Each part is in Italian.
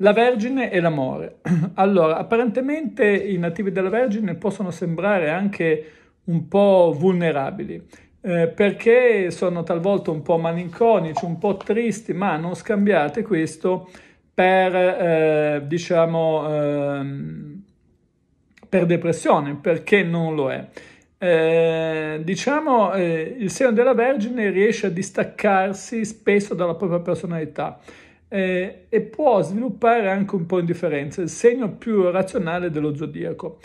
La Vergine e l'amore. Allora, apparentemente i nativi della Vergine possono sembrare anche un po' vulnerabili, eh, perché sono talvolta un po' malinconici, un po' tristi, ma non scambiate questo per, eh, diciamo, eh, per depressione, perché non lo è. Eh, diciamo, eh, il seno della Vergine riesce a distaccarsi spesso dalla propria personalità eh, e può sviluppare anche un po' indifferenza, il segno più razionale dello zodiaco.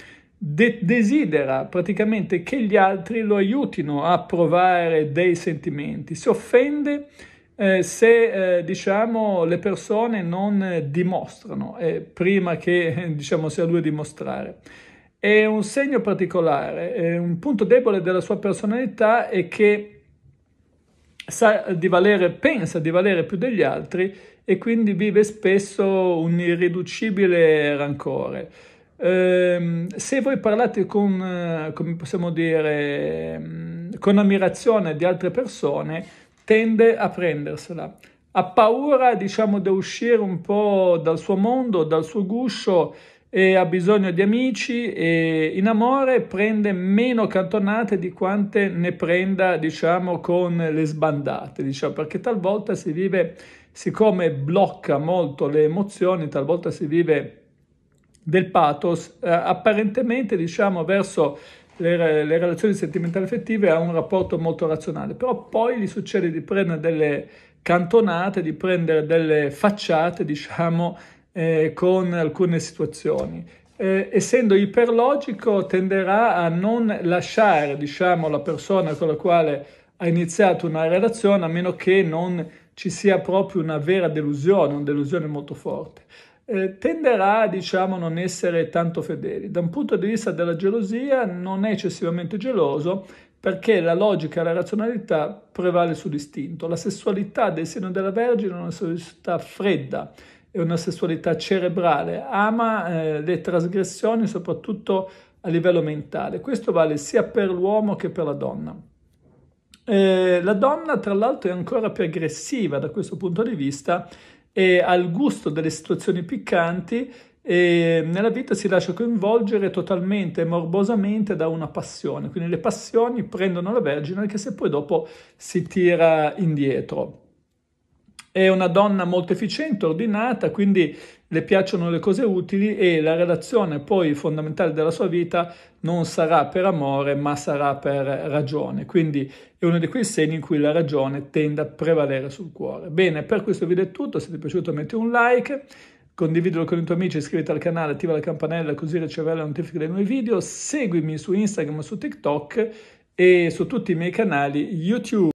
De- desidera praticamente che gli altri lo aiutino a provare dei sentimenti, si offende eh, se eh, diciamo le persone non dimostrano eh, prima che diciamo sia lui a dimostrare. È un segno particolare, eh, un punto debole della sua personalità è che sa di valere, pensa di valere più degli altri e quindi vive spesso un irriducibile rancore. Eh, se voi parlate con, eh, come possiamo dire, mm, con ammirazione di altre persone, tende a prendersela. Ha paura, diciamo, di uscire un po' dal suo mondo, dal suo guscio e ha bisogno di amici e in amore prende meno cantonate di quante ne prenda, diciamo, con le sbandate, diciamo, perché talvolta si vive, siccome blocca molto le emozioni, talvolta si vive del pathos, eh, apparentemente, diciamo, verso le, le relazioni sentimentali affettive ha un rapporto molto razionale, però poi gli succede di prendere delle cantonate, di prendere delle facciate, diciamo, eh, con alcune situazioni. Eh, essendo iperlogico tenderà a non lasciare diciamo, la persona con la quale ha iniziato una relazione a meno che non ci sia proprio una vera delusione, una delusione molto forte. Eh, tenderà diciamo, a non essere tanto fedeli. Da un punto di vista della gelosia non è eccessivamente geloso perché la logica e la razionalità prevale sull'istinto. La sessualità del seno della Vergine è una sessualità fredda, è una sessualità cerebrale, ama eh, le trasgressioni soprattutto a livello mentale. Questo vale sia per l'uomo che per la donna. Eh, la donna, tra l'altro, è ancora più aggressiva da questo punto di vista e ha il gusto delle situazioni piccanti e nella vita si lascia coinvolgere totalmente e morbosamente da una passione. Quindi le passioni prendono la Vergine anche se poi dopo si tira indietro. È una donna molto efficiente, ordinata, quindi le piacciono le cose utili e la relazione poi fondamentale della sua vita non sarà per amore ma sarà per ragione. Quindi è uno di quei segni in cui la ragione tende a prevalere sul cuore. Bene, per questo video è tutto, se ti è piaciuto metti un like, condividilo con i tuoi amici, iscriviti al canale, attiva la campanella così riceverai le notifiche dei nuovi video, seguimi su Instagram, su TikTok e su tutti i miei canali YouTube.